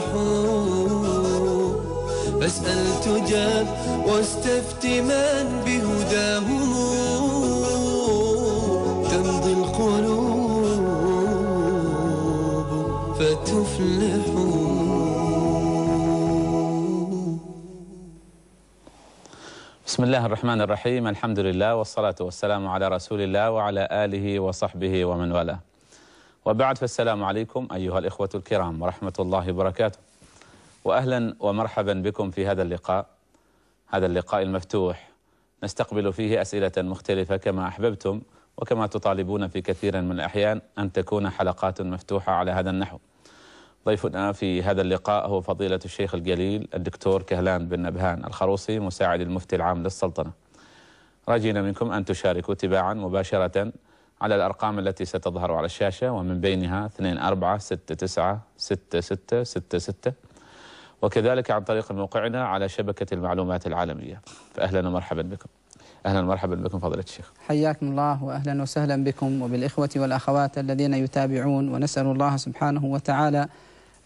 حب فاسأل تجاب واستفت من بهداهم تمضي القلوب فتفلح بسم الله الرحمن الرحيم الحمد لله والصلاة والسلام على رسول الله وعلى آله وصحبه ومن والاه وبعد فالسلام عليكم أيها الإخوة الكرام ورحمة الله وبركاته وأهلا ومرحبا بكم في هذا اللقاء هذا اللقاء المفتوح نستقبل فيه أسئلة مختلفة كما أحببتم وكما تطالبون في كثير من الأحيان أن تكون حلقات مفتوحة على هذا النحو ضيفنا في هذا اللقاء هو فضيلة الشيخ الجليل الدكتور كهلان بن نبهان الخروصي مساعد المفتي العام للسلطنة رجينا منكم أن تشاركوا تباعا مباشرة على الأرقام التي ستظهر على الشاشة ومن بينها 2 4 6 9 6 6 6 6 وكذلك عن طريق موقعنا على شبكة المعلومات العالمية فأهلا ومرحبا بكم أهلا ومرحبا بكم فضيلة الشيخ حياكم الله وأهلا وسهلا بكم وبالإخوة والأخوات الذين يتابعون ونسأل الله سبحانه وتعالى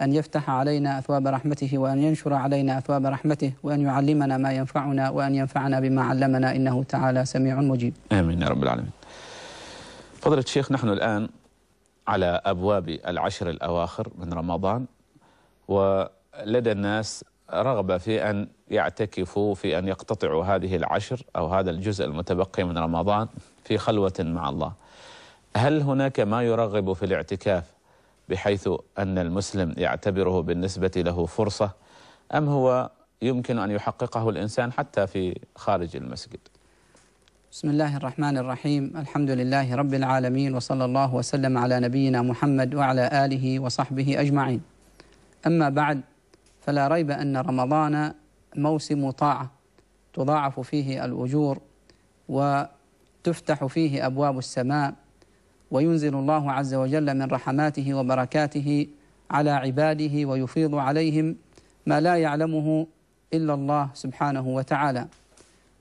أن يفتح علينا أثواب رحمته وأن ينشر علينا أثواب رحمته وأن يعلمنا ما ينفعنا وأن ينفعنا بما علمنا إنه تعالى سميع مجيب آمين يا رب العالمين فضلة الشيخ نحن الآن على أبواب العشر الأواخر من رمضان ولدى الناس رغبة في أن يعتكفوا في أن يقتطعوا هذه العشر أو هذا الجزء المتبقي من رمضان في خلوة مع الله هل هناك ما يرغب في الاعتكاف بحيث أن المسلم يعتبره بالنسبة له فرصة أم هو يمكن أن يحققه الإنسان حتى في خارج المسجد بسم الله الرحمن الرحيم الحمد لله رب العالمين وصلى الله وسلم على نبينا محمد وعلى آله وصحبه أجمعين أما بعد فلا ريب أن رمضان موسم طاعة تضاعف فيه الأجور وتفتح فيه أبواب السماء وينزل الله عز وجل من رحماته وبركاته على عباده ويفيض عليهم ما لا يعلمه إلا الله سبحانه وتعالى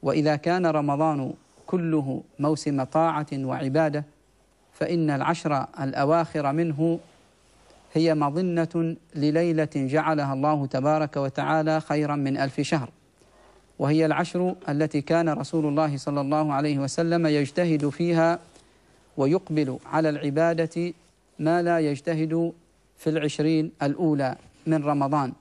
وإذا كان رمضان كله موسم طاعة وعبادة فإن العشر الأواخر منه هي مظنة لليلة جعلها الله تبارك وتعالى خيرا من ألف شهر وهي العشر التي كان رسول الله صلى الله عليه وسلم يجتهد فيها ويقبل على العبادة ما لا يجتهد في العشرين الأولى من رمضان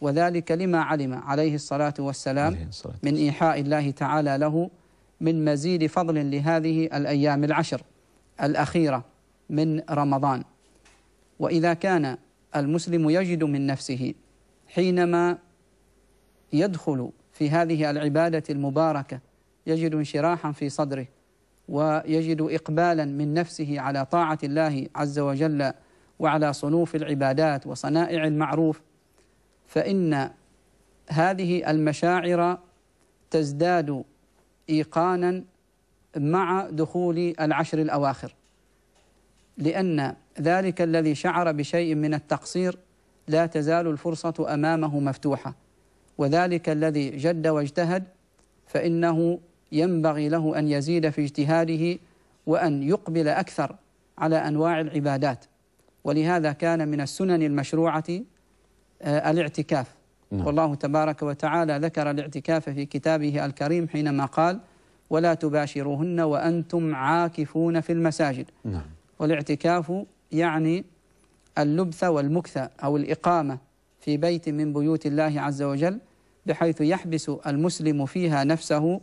وذلك لما علم عليه الصلاة والسلام من إيحاء الله تعالى له من مزيد فضل لهذه الأيام العشر الأخيرة من رمضان وإذا كان المسلم يجد من نفسه حينما يدخل في هذه العبادة المباركة يجد انشراحا في صدره ويجد إقبالا من نفسه على طاعة الله عز وجل وعلى صنوف العبادات وصنائع المعروف فإن هذه المشاعر تزداد إيقانا مع دخول العشر الأواخر لأن ذلك الذي شعر بشيء من التقصير لا تزال الفرصة أمامه مفتوحة وذلك الذي جد واجتهد فإنه ينبغي له أن يزيد في اجتهاده وأن يقبل أكثر على أنواع العبادات ولهذا كان من السنن المشروعة آه، الاعتكاف نعم. والله تبارك وتعالى ذكر الاعتكاف في كتابه الكريم حينما قال ولا تباشروهن وأنتم عاكفون في المساجد نعم. والاعتكاف يعني اللبث والمكث أو الإقامة في بيت من بيوت الله عز وجل بحيث يحبس المسلم فيها نفسه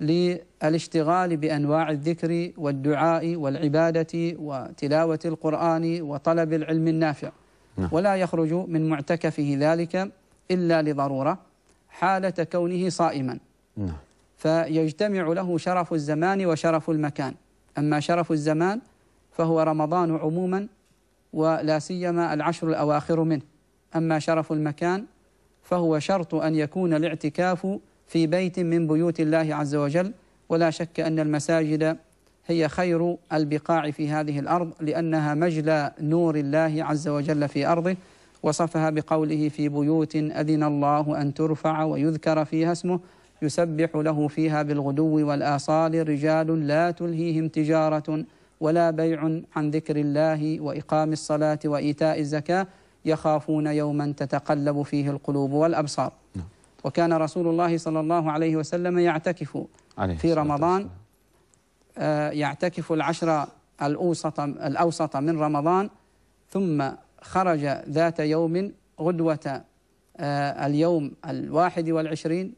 للاشتغال بأنواع الذكر والدعاء والعبادة وتلاوة القرآن وطلب العلم النافع نعم. ولا يخرج من معتكفه ذلك إلا لضرورة حالة كونه صائما نعم فيجتمع له شرف الزمان وشرف المكان أما شرف الزمان فهو رمضان عموما ولا سيما العشر الأواخر منه أما شرف المكان فهو شرط أن يكون الاعتكاف في بيت من بيوت الله عز وجل ولا شك أن المساجد هي خير البقاع في هذه الأرض لأنها مجلى نور الله عز وجل في أرضه وصفها بقوله في بيوت أذن الله أن ترفع ويذكر فيها اسمه يسبح له فيها بالغدو والآصال رجال لا تلهيهم تجارة ولا بيع عن ذكر الله وإقام الصلاة وإيتاء الزكاة يخافون يوما تتقلب فيه القلوب والأبصار نعم. وكان رسول الله صلى الله عليه وسلم يعتكف في رمضان آه، يعتكف العشر الأوسط, الأوسط من رمضان ثم خرج ذات يوم غدوة آه، اليوم الواحد والعشرين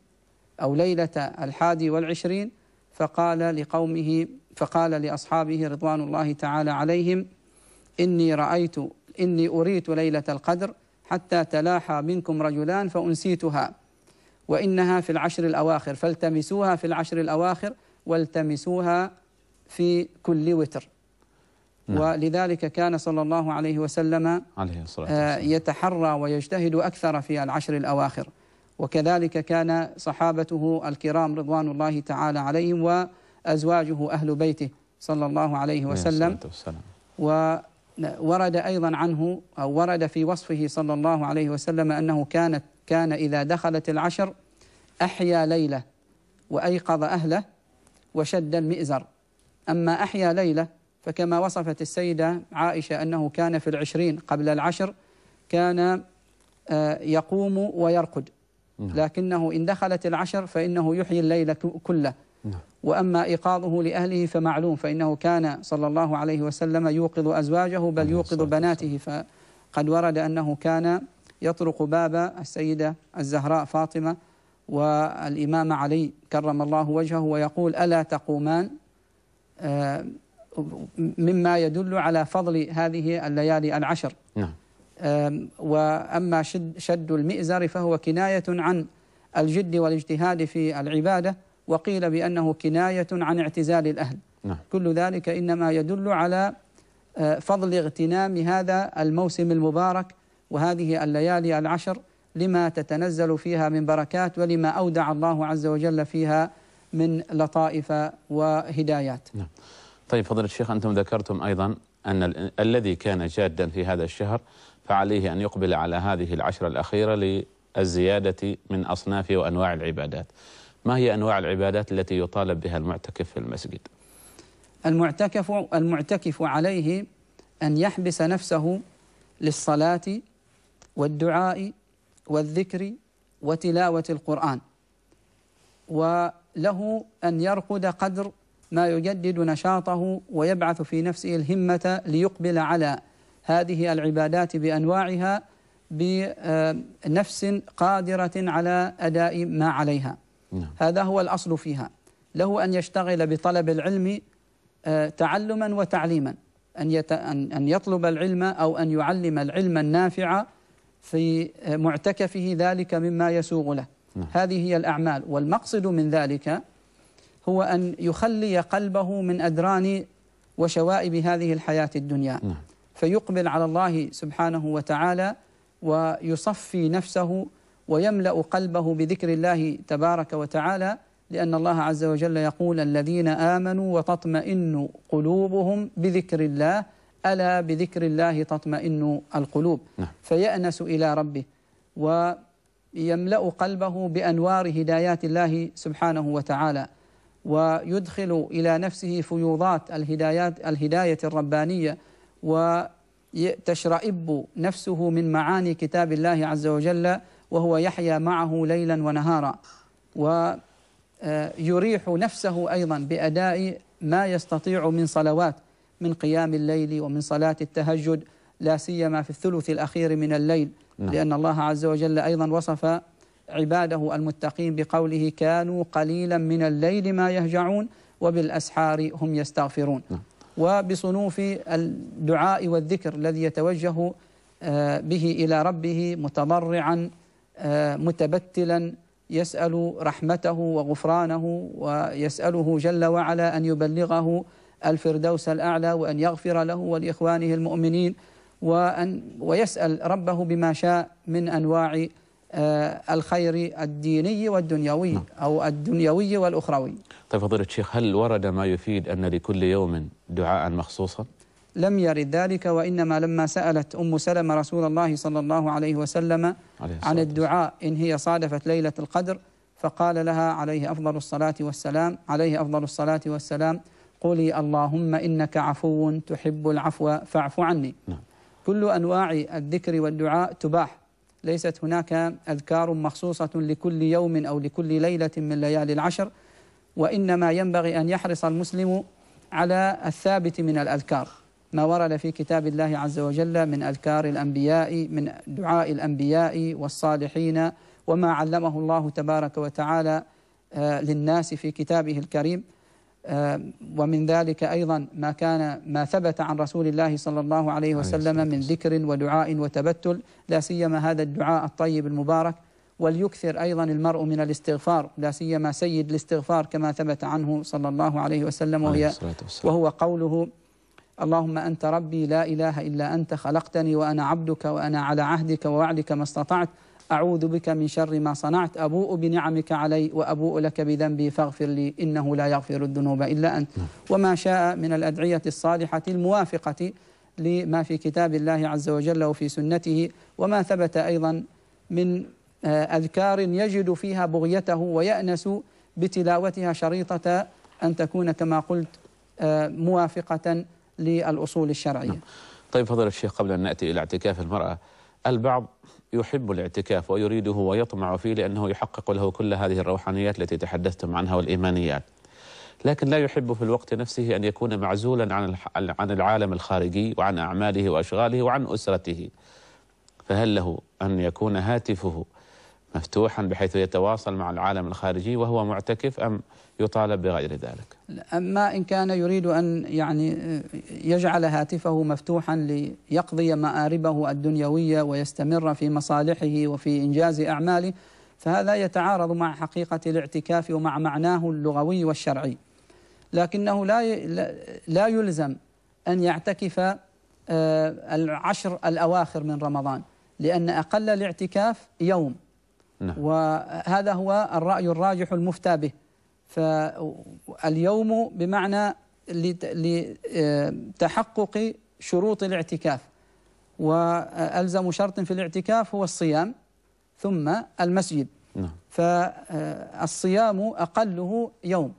أو ليلة الحادي والعشرين فقال لقومه فقال لأصحابه رضوان الله تعالى عليهم إني رأيت إني أريت ليلة القدر حتى تلاحى منكم رجلان فأنسيتها وإنها في العشر الأواخر فالتمسوها في العشر الأواخر والتمسوها في كل وتر نعم. ولذلك كان صلى الله عليه وسلم عليه الصلاة آه، والسلام. يتحرى ويجتهد أكثر في العشر الأواخر وكذلك كان صحابته الكرام رضوان الله تعالى عليهم وأزواجه أهل بيته صلى الله عليه وسلم وورد أيضا عنه أو ورد في وصفه صلى الله عليه وسلم أنه كانت كان إذا دخلت العشر أحيا ليلة وأيقظ أهله وشد المئزر أما أحيا ليلة فكما وصفت السيدة عائشة أنه كان في العشرين قبل العشر كان آه، يقوم ويرقد نعم. لكنه إن دخلت العشر فإنه يحيي الليل كله نعم. وأما إيقاظه لأهله فمعلوم فإنه كان صلى الله عليه وسلم يوقظ أزواجه بل يوقظ بناته فقد ورد أنه كان يطرق باب السيدة الزهراء فاطمة والإمام علي كرم الله وجهه ويقول ألا تقومان آه، مما يدل على فضل هذه الليالي العشر نعم وأما شد, شد المئزر فهو كناية عن الجد والاجتهاد في العبادة وقيل بأنه كناية عن اعتزال الأهل نعم. كل ذلك إنما يدل على آه، فضل اغتنام هذا الموسم المبارك وهذه الليالي العشر لما تتنزل فيها من بركات ولما أودع الله عز وجل فيها من لطائف وهدايات نعم. طيب فضيلة الشيخ أنتم ذكرتم أيضا أن ال... الذي كان جادا في هذا الشهر فعليه أن يقبل على هذه العشرة الأخيرة للزيادة من أصناف وأنواع العبادات ما هي أنواع العبادات التي يطالب بها المعتكف في المسجد المعتكف, المعتكف عليه أن يحبس نفسه للصلاة والدعاء والذكر وتلاوة القرآن وله أن يرقد قدر ما يجدد نشاطه ويبعث في نفسه الهمة ليقبل على هذه العبادات بأنواعها بنفس قادرة على أداء ما عليها نعم. هذا هو الأصل فيها له أن يشتغل بطلب العلم آه، تعلما وتعليما أن, يت... أن يطلب العلم أو أن يعلم العلم النافع في آه، معتكفه ذلك مما يسوغ له نعم. هذه هي الأعمال والمقصد من ذلك هو أن يخلي قلبه من أدران وشوائب هذه الحياة الدنيا نعم. فيقبل على الله سبحانه وتعالى ويصفي نفسه ويملأ قلبه بذكر الله تبارك وتعالى لأن الله عز وجل يقول الذين آمنوا وتطمئن قلوبهم بذكر الله ألا بذكر الله تطمئن القلوب نعم. فيأنس إلى ربه ويملأ قلبه بأنوار هدايات الله سبحانه وتعالى ويدخل إلى نفسه فيوضات الهدايات الهداية الربانية وتشرئب نفسه من معاني كتاب الله عز وجل وهو يحيا معه ليلا ونهارا ويريح نفسه أيضا بأداء ما يستطيع من صلوات من قيام الليل ومن صلاة التهجد لا سيما في الثلث الأخير من الليل نعم. لأن الله عز وجل أيضا وصف عباده المتقين بقوله كانوا قليلا من الليل ما يهجعون وبالأسحار هم يستغفرون نعم. وبصنوف الدعاء والذكر الذي يتوجه آه، به إلى ربه متضرعا آه، متبتلا يسأل رحمته وغفرانه ويسأله جل وعلا أن يبلغه الفردوس الأعلى وأن يغفر له ولإخوانه المؤمنين وأن ويسأل ربه بما شاء من أنواع آه، الخير الديني والدنيوي نعم. أو الدنيوي والأخروي طيب فضيلة الشيخ هل ورد ما يفيد أن لكل يوم دعاء مخصوصا؟ لم يرد ذلك وإنما لما سألت أم سلمة رسول الله صلى الله عليه وسلم عليه عن الدعاء إن هي صادفت ليلة القدر فقال لها عليه أفضل الصلاة والسلام عليه أفضل الصلاة والسلام قولي اللهم إنك عفو تحب العفو فاعف عني نعم. كل أنواع الذكر والدعاء تباح ليست هناك أذكار مخصوصة لكل يوم أو لكل ليلة من ليالي العشر وإنما ينبغي أن يحرص المسلم على الثابت من الأذكار ما ورد في كتاب الله عز وجل من أذكار الأنبياء من دعاء الأنبياء والصالحين وما علمه الله تبارك وتعالى آه، للناس في كتابه الكريم آه، ومن ذلك أيضا ما كان ما ثبت عن رسول الله صلى الله عليه وسلم من ذكر ودعاء وتبتل لا سيما هذا الدعاء الطيب المبارك وليكثر أيضا المرء من الاستغفار لا سيما سيد الاستغفار كما ثبت عنه صلى الله عليه وسلم وهي وهو قوله اللهم أنت ربي لا إله إلا أنت خلقتني وأنا عبدك وأنا على عهدك ووعدك ما استطعت أعوذ بك من شر ما صنعت أبوء بنعمك علي وأبوء لك بذنبي فاغفر لي إنه لا يغفر الذنوب إلا أنت نعم. وما شاء من الأدعية الصالحة الموافقة لما في كتاب الله عز وجل وفي سنته وما ثبت أيضا من آه، أذكار يجد فيها بغيته ويأنس بتلاوتها شريطة أن تكون كما قلت آه، موافقة للأصول الشرعية نعم. طيب فضل الشيخ قبل أن نأتي إلى اعتكاف المرأة البعض يحب الاعتكاف ويريده ويطمع فيه لأنه يحقق له كل هذه الروحانيات التي تحدثتم عنها والإيمانيات لكن لا يحب في الوقت نفسه أن يكون معزولا عن عن العالم الخارجي وعن أعماله وأشغاله وعن أسرته فهل له أن يكون هاتفه مفتوحا بحيث يتواصل مع العالم الخارجي وهو معتكف أم يطالب بغير ذلك أما إن كان يريد أن يعني يجعل هاتفه مفتوحا ليقضي مآربه الدنيوية ويستمر في مصالحه وفي إنجاز أعماله فهذا يتعارض مع حقيقة الاعتكاف ومع معناه اللغوي والشرعي لكنه لا لا يلزم أن يعتكف آه، العشر الأواخر من رمضان لأن أقل الاعتكاف يوم نعم. وهذا هو الرأي الراجح المفتى به فاليوم بمعنى لتحقق شروط الاعتكاف وألزم شرط في الاعتكاف هو الصيام ثم المسجد نعم. فالصيام أقله يوم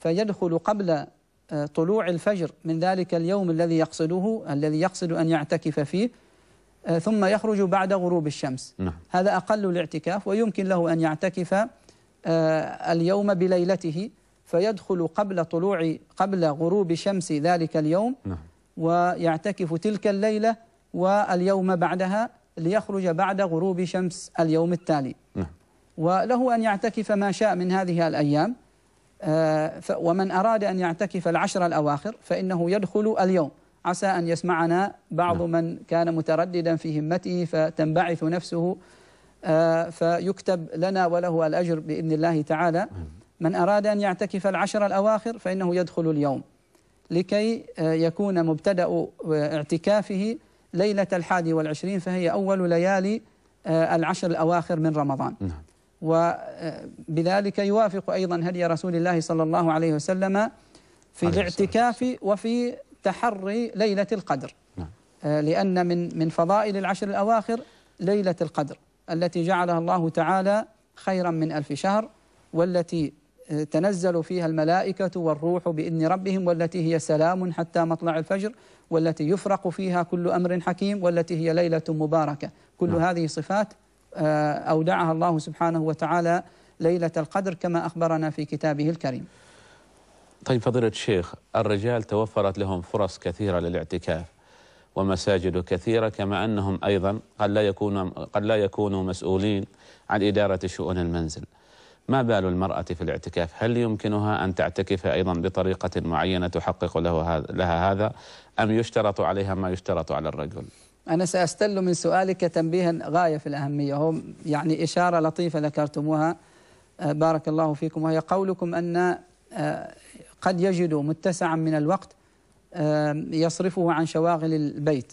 فيدخل قبل آه، طلوع الفجر من ذلك اليوم الذي يقصده الذي يقصد أن يعتكف فيه آه، ثم يخرج بعد غروب الشمس نعم. هذا أقل الاعتكاف ويمكن له أن يعتكف آه، اليوم بليلته فيدخل قبل طلوع قبل غروب شمس ذلك اليوم نعم. ويعتكف تلك الليلة واليوم بعدها ليخرج بعد غروب شمس اليوم التالي نعم. وله أن يعتكف ما شاء من هذه الأيام آه، ومن أراد أن يعتكف العشر الأواخر فإنه يدخل اليوم عسى أن يسمعنا بعض نعم. من كان مترددا في همته فتنبعث نفسه آه، فيكتب لنا وله الأجر بإذن الله تعالى نعم. من أراد أن يعتكف العشر الأواخر فإنه يدخل اليوم لكي آه، يكون مبتدأ آه، اعتكافه ليلة الحادي والعشرين فهي أول ليالي العشر الأواخر من رمضان نعم. وبذلك يوافق أيضا هدي رسول الله صلى الله عليه وسلم في الاعتكاف وفي تحري ليلة القدر نعم. آه، لأن من من فضائل العشر الأواخر ليلة القدر التي جعلها الله تعالى خيرا من ألف شهر والتي آه، تنزل فيها الملائكة والروح بإذن ربهم والتي هي سلام حتى مطلع الفجر والتي يفرق فيها كل أمر حكيم والتي هي ليلة مباركة كل نعم. هذه صفات آه، أودعها الله سبحانه وتعالى ليلة القدر كما أخبرنا في كتابه الكريم طيب فضيلة الشيخ الرجال توفرت لهم فرص كثيرة للاعتكاف ومساجد كثيرة كما أنهم أيضا قد لا يكونوا, قد لا يكونوا مسؤولين عن إدارة شؤون المنزل ما بال المرأة في الاعتكاف هل يمكنها أن تعتكف أيضا بطريقة معينة تحقق له لها هذا أم يشترط عليها ما يشترط على الرجل أنا سأستل من سؤالك تنبيها غاية في الأهمية هو يعني إشارة لطيفة ذكرتموها آه، بارك الله فيكم وهي قولكم أن آه، قد يجد متسعا من الوقت يصرفه عن شواغل البيت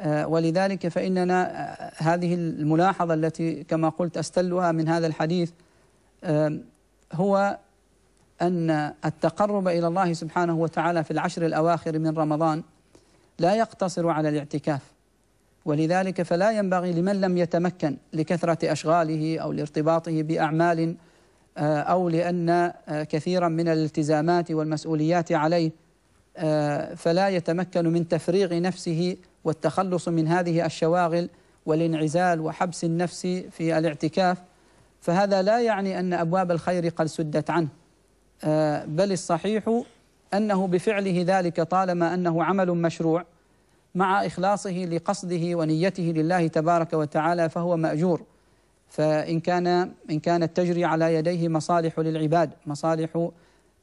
آه، ولذلك فإننا آه، هذه الملاحظة التي كما قلت أستلها من هذا الحديث هو أن التقرب إلى الله سبحانه وتعالى في العشر الأواخر من رمضان لا يقتصر على الاعتكاف ولذلك فلا ينبغي لمن لم يتمكن لكثرة أشغاله أو لارتباطه بأعمال آه، أو لأن آه، كثيرا من الالتزامات والمسؤوليات عليه آه، فلا يتمكن من تفريغ نفسه والتخلص من هذه الشواغل والانعزال وحبس النفس في الاعتكاف فهذا لا يعني أن أبواب الخير قد سدت عنه بل الصحيح أنه بفعله ذلك طالما أنه عمل مشروع مع إخلاصه لقصده ونيته لله تبارك وتعالى فهو مأجور فإن كان إن كانت تجري على يديه مصالح للعباد مصالح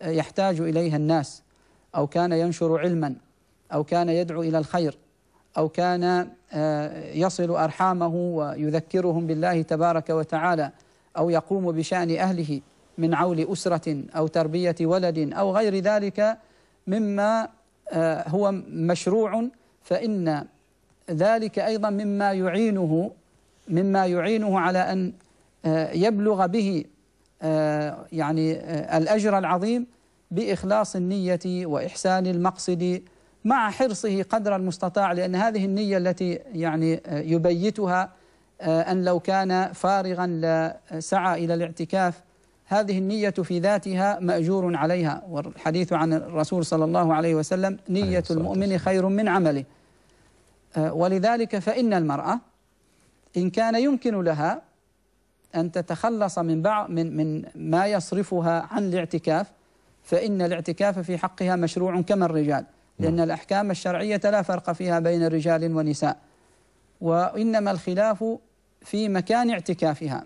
آه، يحتاج إليها الناس أو كان ينشر علما أو كان يدعو إلى الخير أو كان آه، يصل أرحامه ويذكرهم بالله تبارك وتعالى أو يقوم بشأن أهله من عول أسرة أو تربية ولد أو غير ذلك مما آه، هو مشروع فإن ذلك أيضا مما يعينه مما يعينه على أن آه، يبلغ به آه، يعني آه، الأجر العظيم بإخلاص النية وإحسان المقصد مع حرصه قدر المستطاع لأن هذه النية التي يعني يبيتها أن لو كان فارغا لسعى إلى الاعتكاف هذه النية في ذاتها مأجور عليها والحديث عن الرسول صلى الله عليه وسلم نية المؤمن خير من عمله ولذلك فإن المرأة إن كان يمكن لها أن تتخلص من بعض من من ما يصرفها عن الاعتكاف فإن الاعتكاف في حقها مشروع كما الرجال نعم. لأن الأحكام الشرعية لا فرق فيها بين رجال ونساء وإنما الخلاف في مكان اعتكافها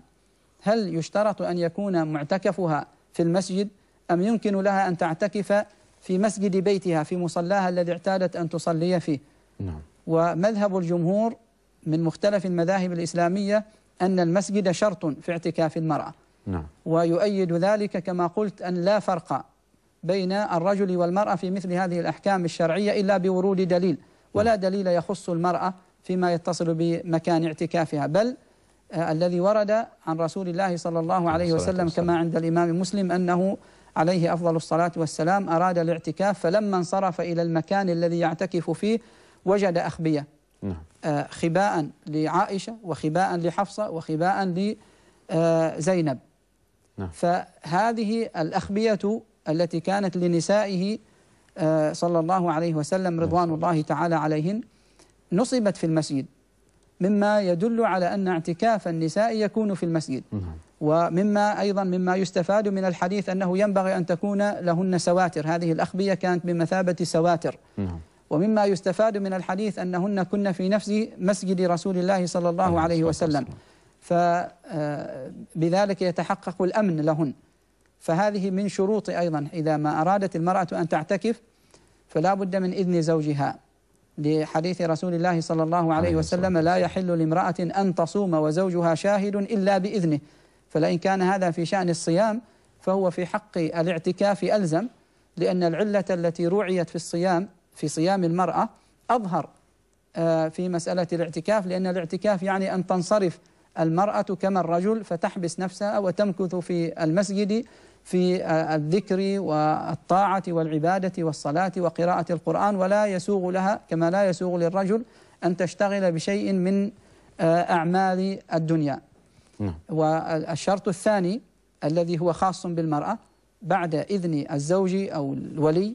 هل يشترط أن يكون معتكفها في المسجد أم يمكن لها أن تعتكف في مسجد بيتها في مصلاها الذي اعتادت أن تصلي فيه نعم. ومذهب الجمهور من مختلف المذاهب الإسلامية أن المسجد شرط في اعتكاف المرأة نعم. ويؤيد ذلك كما قلت أن لا فرق بين الرجل والمرأة في مثل هذه الأحكام الشرعية إلا بورود دليل ولا نعم. دليل يخص المرأة فيما يتصل بمكان اعتكافها بل آه، الذي ورد عن رسول الله صلى الله عليه وسلم كما عند الإمام مسلم أنه عليه أفضل الصلاة والسلام أراد الاعتكاف فلما انصرف إلى المكان الذي يعتكف فيه وجد أخبية نعم. آه، خباء لعائشة وخباء لحفصة وخباء لزينب آه، نعم. فهذه الأخبية التي كانت لنسائه آه، صلى الله عليه وسلم نعم. رضوان الله تعالى عليهن نصبت في المسجد مما يدل على أن اعتكاف النساء يكون في المسجد نعم. ومما أيضا مما يستفاد من الحديث أنه ينبغي أن تكون لهن سواتر هذه الأخبية كانت بمثابة سواتر نعم ومما يستفاد من الحديث أنهن كن في نفس مسجد رسول الله صلى الله عليه وسلم فبذلك آه، يتحقق الأمن لهن فهذه من شروط أيضا إذا ما أرادت المرأة أن تعتكف فلا بد من إذن زوجها لحديث رسول الله صلى الله عليه وسلم لا يحل لامرأة أن تصوم وزوجها شاهد إلا بإذنه فلئن كان هذا في شأن الصيام فهو في حق الاعتكاف ألزم لأن العلة التي روعيت في الصيام في صيام المرأة أظهر آه، في مسألة الاعتكاف لأن الاعتكاف يعني أن تنصرف المرأة كما الرجل فتحبس نفسها وتمكث في المسجد في آه، الذكر والطاعة والعبادة والصلاة وقراءة القرآن ولا يسوغ لها كما لا يسوغ للرجل أن تشتغل بشيء من آه، أعمال الدنيا نعم. والشرط الثاني الذي هو خاص بالمرأة بعد إذن الزوج أو الولي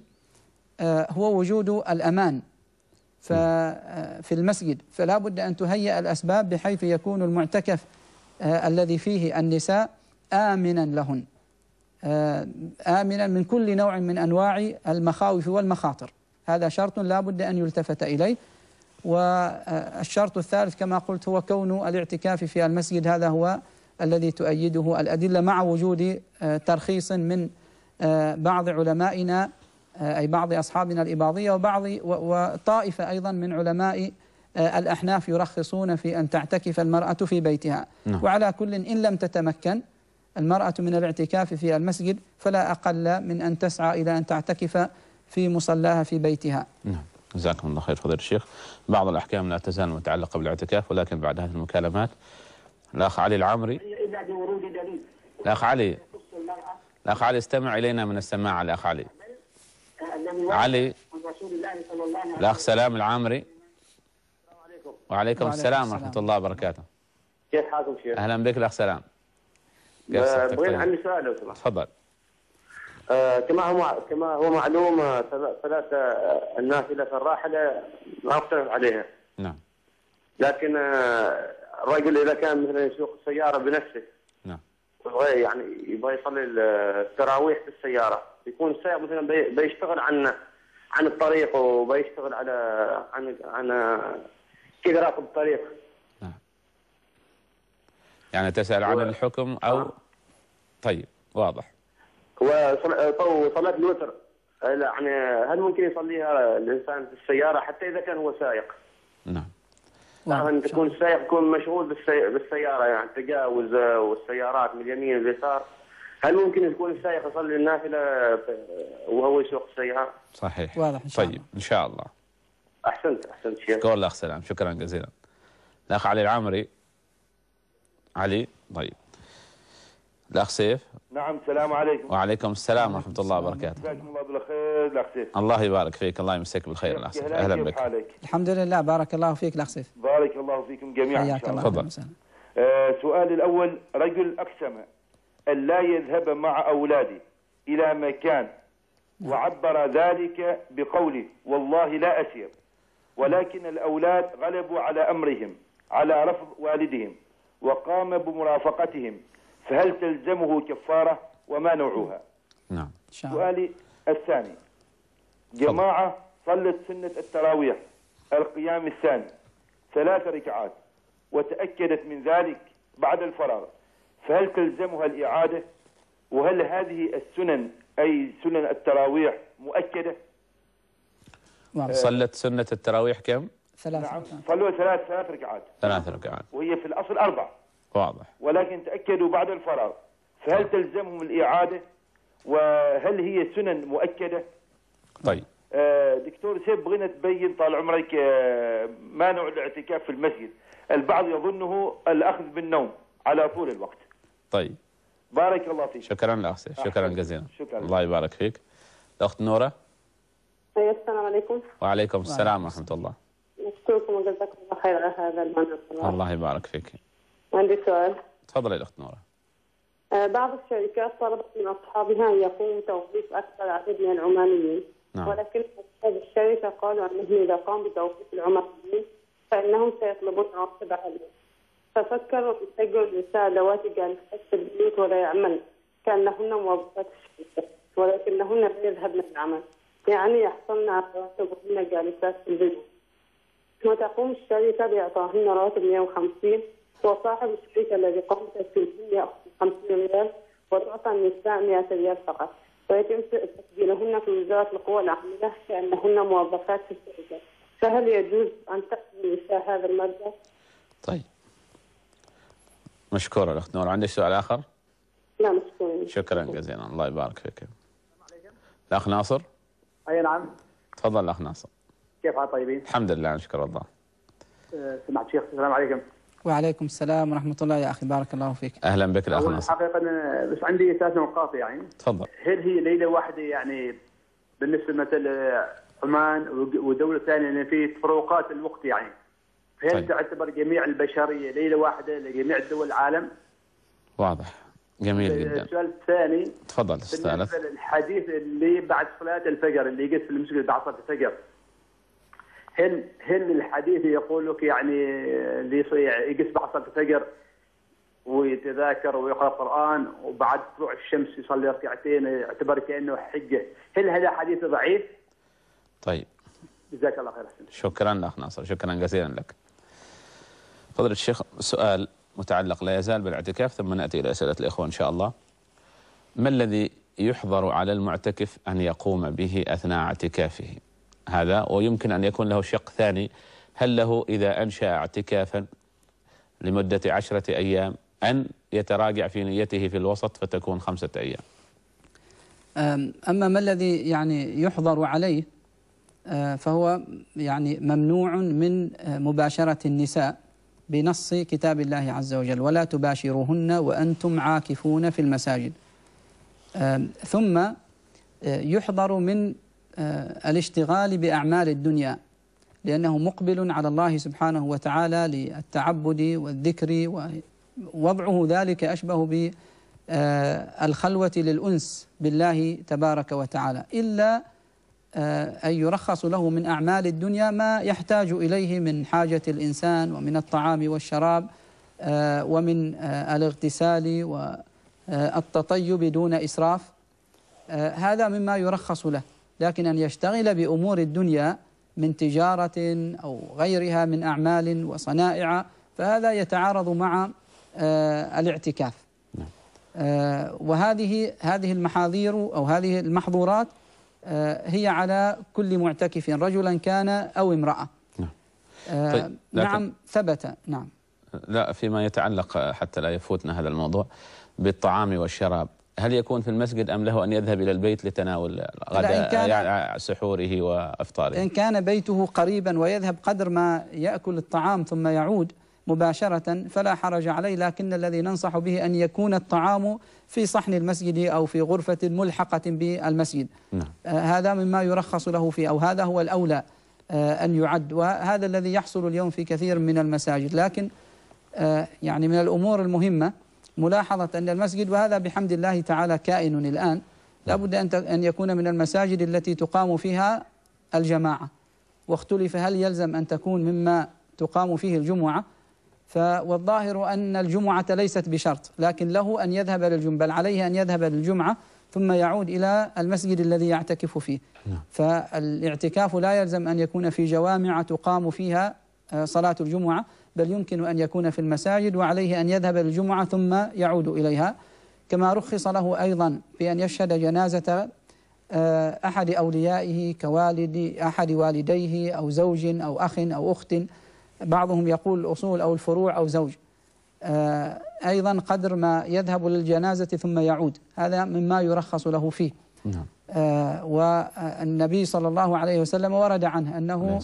آه، هو وجود الأمان آه، في المسجد فلا بد أن تهيئ الأسباب بحيث يكون المعتكف آه، الذي فيه النساء آمنا لهن آمنا من كل نوع من أنواع المخاوف والمخاطر هذا شرط لا بد أن يلتفت إليه والشرط الثالث كما قلت هو كون الاعتكاف في المسجد هذا هو الذي تؤيده الأدلة مع وجود ترخيص من بعض علمائنا أي بعض أصحابنا الإباضية وبعض وطائفة أيضا من علماء آه، الأحناف يرخصون في أن تعتكف المرأة في بيتها نعم. وعلى كل إن لم تتمكن المرأة من الاعتكاف في المسجد فلا أقل من أن تسعى إلى أن تعتكف في مصلاها في بيتها نعم جزاكم الله خير فضيل الشيخ بعض الأحكام لا تزال متعلقة بالاعتكاف ولكن بعد هذه المكالمات الأخ علي العمري الأخ علي الأخ علي استمع إلينا من السماعة الأخ علي علي الأخ سلام العامري السلام عليكم وعليكم السلام, ورحمة الله وبركاته كيف حالكم شيخ؟ أهلا بك الأخ سلام آه، بغينا طيب. عندي سؤال لو سمحت تفضل آه، كما هو كما هو معلوم آه، ثلاثة النافلة في الراحلة ما أختلف عليها نعم لكن الرجل إذا كان مثلا يسوق السيارة بنفسه نعم يعني يبغى يصلي التراويح في السيارة يكون السائق مثلا بيشتغل عن عن الطريق وبيشتغل على عن عن كيف يراقب الطريق نعم. يعني تسأل عن الحكم أو آه. طيب واضح وصلاة آه، الوتر آه، يعني هل ممكن يصليها الإنسان في السيارة حتى إذا كان هو سائق نعم نعم تكون السائق يكون مشغول بالسيارة يعني تجاوز والسيارات من اليمين واليسار هل ممكن يكون السائق يصلي النافله وهو يسوق السياره؟ صحيح واضح ان شاء طيب الله طيب ان شاء الله احسنت احسنت شيخ شكرا الاخ سلام شكرا جزيلا الاخ علي العمري علي طيب الاخ سيف نعم السلام عليكم وعليكم السلام ورحمه الله وبركاته جزاكم الله بالخير الاخ سيف الله يبارك فيك الله يمسك بالخير الاخ سيف اهلا بك حالك. الحمد لله بارك الله فيك الاخ سيف بارك الله فيكم جميعا حياك الله تفضل آه، سؤالي الاول رجل اقسم أن لا يذهب مع أولادي إلى مكان وعبر ذلك بقوله والله لا أسير ولكن الأولاد غلبوا على أمرهم على رفض والدهم وقام بمرافقتهم فهل تلزمه كفارة وما نوعها نعم سؤالي الثاني جماعة صلت سنة التراويح القيام الثاني ثلاث ركعات وتأكدت من ذلك بعد الفراغ فهل تلزمها الإعادة وهل هذه السنن أي سنن التراويح مؤكدة نعم. صلت سنة التراويح كم؟ ثلاث نعم صلوا ثلاث ثلاث ركعات ثلاث ركعات وهي في الأصل أربع واضح ولكن تأكدوا بعد الفراغ فهل تلزمهم الإعادة وهل هي سنن مؤكدة؟ طيب آه، دكتور سيب بغينا تبين طال عمرك آه، مانع الاعتكاف في المسجد البعض يظنه الأخذ بالنوم على طول الوقت طيب بارك الله فيك شكرا لأخ سيف شكرا جزيلا شكرا الله يبارك فيك الأخت نورة طيب، السلام عليكم وعليكم السلام ورحمة الله نشكركم وجزاكم الله خير على هذا المنصب الله يبارك فيك عندي سؤال تفضلي الأخت نورة آه، بعض الشركات طلبت من أصحابها أن يقوموا بتوظيف أكثر عدد من العماليين نعم. ولكن أصحاب الشركة قالوا أنهم إذا قاموا بتوظيف العماليين فإنهم سيطلبون عواقب عليه ففكر يسجل رسالة واتجا قال حتى البيوت ولا يعمل كأنهن موظفات ولكنهن لا يذهبن العمل يعني يحصلن على راتب وهن جالسات في البيوت وتقوم الشركة بإعطاهن راتب 150 وصاحب الشركة الذي قام بتسجيلهن يأخذ 50 ريال وتعطى النساء 100 ريال فقط ويتم تسجيلهن في وزارة القوى العاملة كأنهن موظفات في الشركة فهل يجوز أن تأخذ النساء هذا المبلغ؟ طيب مشكورة الأخت نور عندك سؤال آخر؟ لا مشكورة شكرا جزيلا الله يبارك فيك الأخ ناصر أي نعم تفضل الأخ ناصر كيف حال طيبين؟ الحمد لله نشكر الله أه، سمعت شيخ السلام عليكم وعليكم السلام ورحمة الله يا أخي بارك الله فيك أهلا بك الأخ ناصر حقيقة بس عندي ثلاث نقاط يعني تفضل هل هي ليلة واحدة يعني بالنسبة مثل عمان ودولة ثانية يعني في تفروقات الوقت يعني فهل طيب. تعتبر جميع البشريه ليله واحده لجميع دول العالم؟ واضح جميل آه، جدا السؤال الثاني تفضل استاذ الحديث اللي بعد صلاه الفجر اللي يجلس في المسجد بعد صلاه الفجر هل هل الحديث يقول لك يعني اللي يجلس بعد صلاه الفجر ويتذاكر ويقرا القران وبعد طلوع الشمس يصلي ركعتين يعتبر كانه حجه، هل هذا حديث ضعيف؟ طيب جزاك الله خير شكرا لك ناصر شكرا جزيلا لك فضل الشيخ سؤال متعلق لا يزال بالاعتكاف ثم نأتي إلى أسئلة الإخوة إن شاء الله ما الذي يحظر على المعتكف أن يقوم به أثناء اعتكافه هذا ويمكن أن يكون له شق ثاني هل له إذا أنشأ اعتكافا لمدة عشرة أيام أن يتراجع في نيته في الوسط فتكون خمسة أيام أما ما الذي يعني يحظر عليه آه، فهو يعني ممنوع من مباشرة النساء بنص كتاب الله عز وجل ولا تباشروهن وأنتم عاكفون في المساجد ثم يحضر من الاشتغال بأعمال الدنيا لأنه مقبل على الله سبحانه وتعالى للتعبد والذكر ووضعه ذلك أشبه بالخلوة للأنس بالله تبارك وتعالى إلا أن آه، يرخص له من أعمال الدنيا ما يحتاج إليه من حاجة الإنسان ومن الطعام والشراب آه، ومن آه، الاغتسال والتطيب دون إسراف هذا مما يرخص له لكن أن يشتغل بأمور الدنيا من تجارة أو غيرها من أعمال وصنائع فهذا يتعارض مع الاعتكاف نعم. وهذه هذه المحاذير أو هذه المحظورات آه، هي على كل معتكف رجلا كان أو امرأة نعم, آه، طيب نعم ثبت نعم لا فيما يتعلق حتى لا يفوتنا هذا الموضوع بالطعام والشراب هل يكون في المسجد أم له أن يذهب إلى البيت لتناول غداء يعني سحوره وأفطاره إن كان بيته قريبا ويذهب قدر ما يأكل الطعام ثم يعود مباشرة فلا حرج عليه لكن الذي ننصح به أن يكون الطعام في صحن المسجد أو في غرفة ملحقة بالمسجد نعم. آه، هذا مما يرخص له فيه أو هذا هو الأولى آه، أن يعد وهذا الذي يحصل اليوم في كثير من المساجد لكن آه، يعني من الأمور المهمة ملاحظة أن المسجد وهذا بحمد الله تعالى كائن الآن لا نعم. بد أن أن يكون من المساجد التي تقام فيها الجماعة واختلف هل يلزم أن تكون مما تقام فيه الجمعة فالظاهر أن الجمعة ليست بشرط لكن له أن يذهب للجمعة بل عليه أن يذهب للجمعة ثم يعود إلى المسجد الذي يعتكف فيه نعم. فالاعتكاف لا يلزم أن يكون في جوامع تقام فيها آه، صلاة الجمعة بل يمكن أن يكون في المساجد وعليه أن يذهب للجمعة ثم يعود إليها كما رخص له أيضا بأن يشهد جنازة آه، أحد أوليائه كوالد أحد والديه أو زوج أو أخ أو أخت بعضهم يقول الأصول أو الفروع أو زوج آه، أيضا قدر ما يذهب للجنازة ثم يعود هذا مما يرخص له فيه نعم. آه، والنبي صلى الله عليه وسلم ورد عنه أنه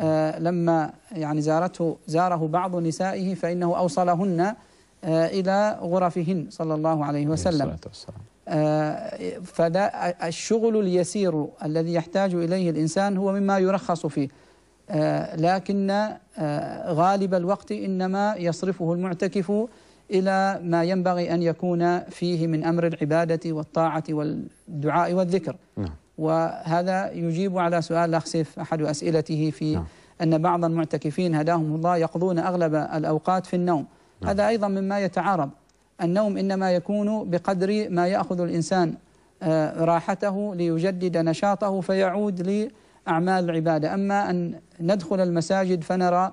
آه، لما يعني زارته زاره بعض نسائه فإنه أوصلهن إلى غرفهن صلى الله عليه وسلم فالشغل اليسير الذي يحتاج إليه الإنسان هو مما يرخص فيه آه، لكن آه، غالب الوقت إنما يصرفه المعتكف إلى ما ينبغي أن يكون فيه من أمر العبادة والطاعة والدعاء والذكر نعم. وهذا يجيب على سؤال الأخ سيف أحد أسئلته في نعم. أن بعض المعتكفين هداهم الله يقضون أغلب الأوقات في النوم نعم. هذا أيضا مما يتعارض النوم إنما يكون بقدر ما يأخذ الإنسان آه، راحته ليجدد نشاطه فيعود لي أعمال العبادة أما أن ندخل المساجد فنرى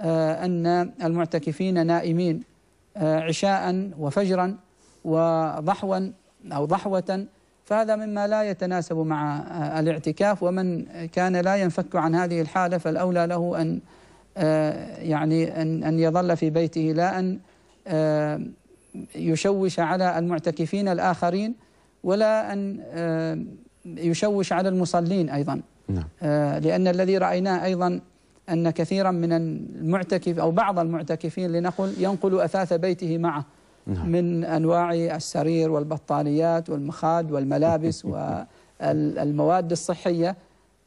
آه، أن المعتكفين نائمين آه، عشاء وفجرا وضحوا أو ضحوة فهذا مما لا يتناسب مع آه، الاعتكاف ومن كان لا ينفك عن هذه الحالة فالأولى له أن يعني أن أن يظل في بيته لا أن يشوش على المعتكفين الآخرين ولا أن يشوش على المصلين أيضا نعم. آه، لأن الذي رأيناه أيضا أن كثيرا من المعتكف أو بعض المعتكفين لنقل ينقل أثاث بيته معه نعم. من أنواع السرير والبطانيات والمخاد والملابس والمواد الصحية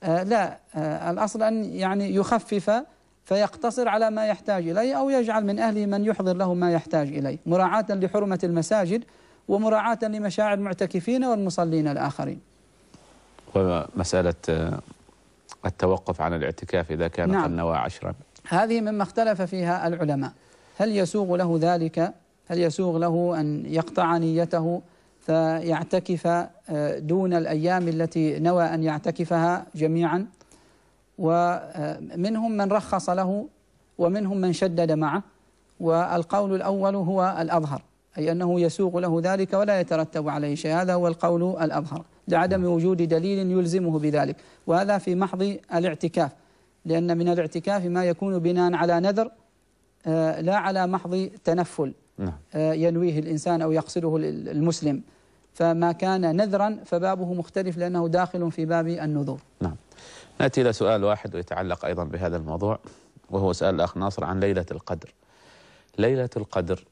آه، لا آه، الأصل أن يعني يخفف فيقتصر على ما يحتاج إليه أو يجعل من أهله من يحضر له ما يحتاج إليه مراعاة لحرمة المساجد ومراعاة لمشاعر المعتكفين والمصلين الآخرين ومسألة آه، التوقف عن الاعتكاف إذا كان نعم. قد نوى عشرا هذه مما اختلف فيها العلماء هل يسوغ له ذلك هل يسوغ له أن يقطع نيته فيعتكف آه، دون الأيام التي نوى أن يعتكفها جميعا ومنهم آه، من رخص له ومنهم من شدد معه والقول الأول هو الأظهر أي أنه يسوغ له ذلك ولا يترتب عليه شيء هذا هو القول الأظهر لعدم وجود دليل يلزمه بذلك وهذا في محض الاعتكاف لأن من الاعتكاف ما يكون بناء على نذر آه، لا على محض تنفل نعم. آه، ينويه الإنسان أو يقصده المسلم فما كان نذرا فبابه مختلف لأنه داخل في باب النذور نعم نأتي إلى سؤال واحد ويتعلق أيضا بهذا الموضوع وهو سؤال الأخ ناصر عن ليلة القدر ليلة القدر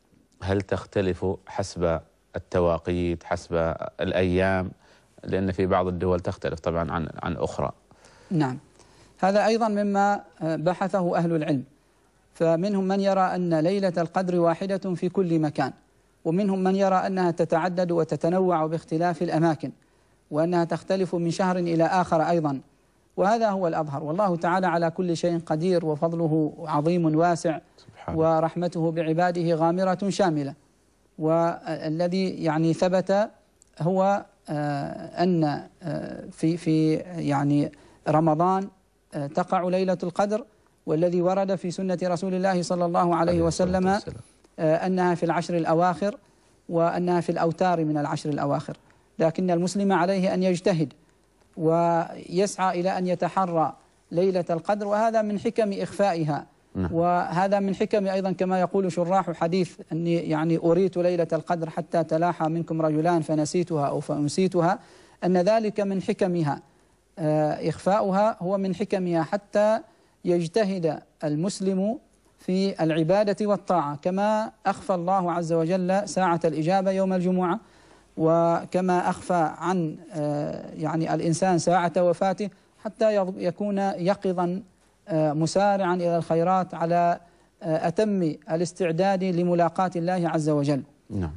هل تختلف حسب التواقيت حسب الأيام لأن في بعض الدول تختلف طبعا عن عن أخرى نعم هذا أيضا مما آه، بحثه أهل العلم فمنهم من يرى أن ليلة القدر واحدة في كل مكان ومنهم من يرى أنها تتعدد وتتنوع باختلاف الأماكن وأنها تختلف من شهر إلى آخر أيضا وهذا هو الأظهر والله تعالى على كل شيء قدير وفضله عظيم واسع سبحانه. ورحمته بعباده غامرة شاملة والذي يعني ثبت هو آه، أن آه، في في يعني رمضان آه، تقع ليلة القدر والذي ورد في سنة رسول الله صلى الله عليه وسلم أنها في العشر الأواخر وأنها في الأوتار من العشر الأواخر لكن المسلم عليه أن يجتهد ويسعى إلى أن يتحرى ليلة القدر وهذا من حكم إخفائها نعم. وهذا من حكم أيضا كما يقول شراح حديث أني يعني أريت ليلة القدر حتى تلاحى منكم رجلان فنسيتها أو فأنسيتها أن ذلك من حكمها آه، إخفاؤها هو من حكمها حتى يجتهد المسلم في العبادة والطاعة كما أخفى الله عز وجل ساعة الإجابة يوم الجمعة وكما أخفى عن آه، يعني الإنسان ساعة وفاته حتى يكون يقظا آه، مسارعا إلى الخيرات على آه، أتم الاستعداد لملاقاة الله عز وجل نعم.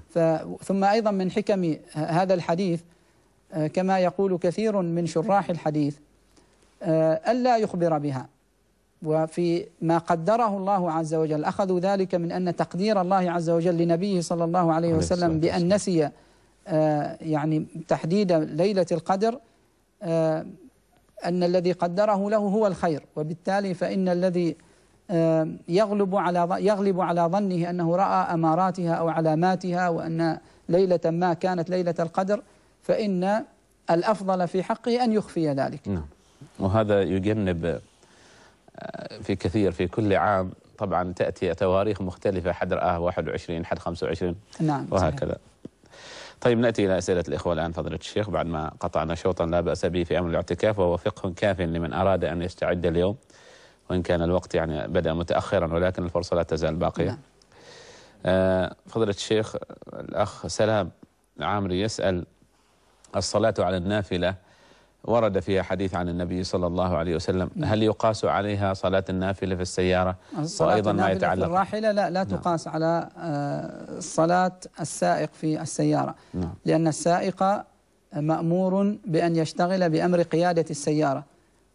ثم أيضا من حكم هذا الحديث آه، كما يقول كثير من شراح الحديث ألا يخبر بها وفي ما قدره الله عز وجل أخذوا ذلك من أن تقدير الله عز وجل لنبيه صلى الله عليه وسلم بأن نسي يعني تحديد ليلة القدر أن الذي قدره له هو الخير وبالتالي فإن الذي آه، يغلب على يغلب على ظنه أنه رأى أماراتها أو علاماتها وأن ليلة ما كانت ليلة القدر فإن الأفضل في حقه أن يخفي ذلك نعم وهذا يجنب آه، في كثير في كل عام طبعا تأتي تواريخ مختلفة حد رآه 21 حد 25 نعم وهكذا صحيح. طيب نأتي إلى أسئلة الإخوة الآن فضيلة الشيخ بعد ما قطعنا شوطا لا بأس به في أمر الاعتكاف وهو فقه كاف لمن أراد أن يستعد اليوم وإن كان الوقت يعني بدأ متأخرا ولكن الفرصة لا تزال باقية نعم. آه فضيلة الشيخ الأخ سلام عامري يسأل الصلاة على النافلة ورد فيها حديث عن النبي صلى الله عليه وسلم هل يقاس عليها صلاة النافلة في السيارة الصلاة وأيضا ما يتعلق الراحلة لا, لا نعم. تقاس نعم. على آه، صلاة السائق في السيارة نعم. لأن السائق مأمور بأن يشتغل بأمر قيادة السيارة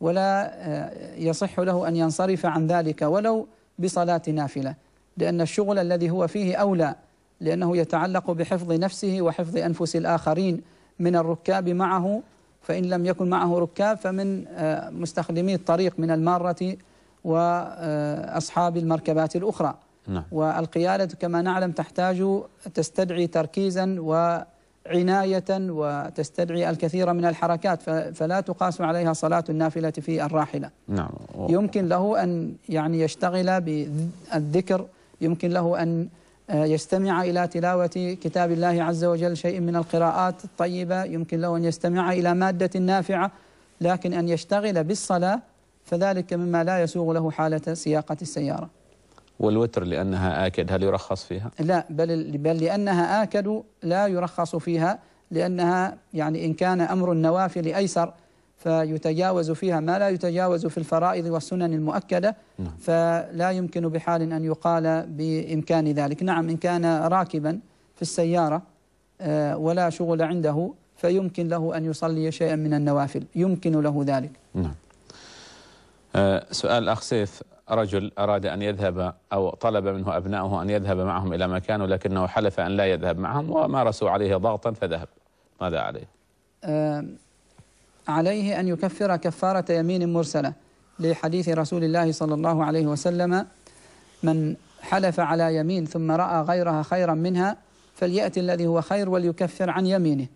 ولا آه، يصح له أن ينصرف عن ذلك ولو بصلاة نافلة لأن الشغل الذي هو فيه أولى لأنه يتعلق بحفظ نفسه وحفظ أنفس الآخرين من الركاب معه فإن لم يكن معه ركاب فمن آه، مستخدمي الطريق من المارة وأصحاب آه، المركبات الأخرى نعم. والقيادة كما نعلم تحتاج تستدعي تركيزا وعناية وتستدعي الكثير من الحركات فلا تقاس عليها صلاة النافلة في الراحلة نعم. يمكن له أن يعني يشتغل بالذكر يمكن له أن آه، يستمع إلى تلاوة كتاب الله عز وجل شيء من القراءات الطيبة يمكن له أن يستمع إلى مادة نافعة لكن أن يشتغل بالصلاة فذلك مما لا يسوغ له حالة سياقة السيارة والوتر لأنها آكد هل يرخص فيها؟ لا بل, بل لأنها آكد لا يرخص فيها لأنها يعني إن كان أمر النوافل أيسر فيتجاوز فيها ما لا يتجاوز في الفرائض والسنن المؤكدة نعم. فلا يمكن بحال أن يقال بإمكان ذلك نعم إن كان راكبا في السيارة آه، ولا شغل عنده فيمكن له أن يصلي شيئا من النوافل يمكن له ذلك نعم. آه، سؤال أخ سيف رجل أراد أن يذهب أو طلب منه أبنائه أن يذهب معهم إلى مكان ولكنه حلف أن لا يذهب معهم ومارسوا عليه ضغطا فذهب ماذا عليه؟ آه، عليه أن يكفر كفارة يمين مرسلة لحديث رسول الله صلى الله عليه وسلم من حلف على يمين ثم رأى غيرها خيرا منها فليأتي الذي هو خير وليكفر عن يمينه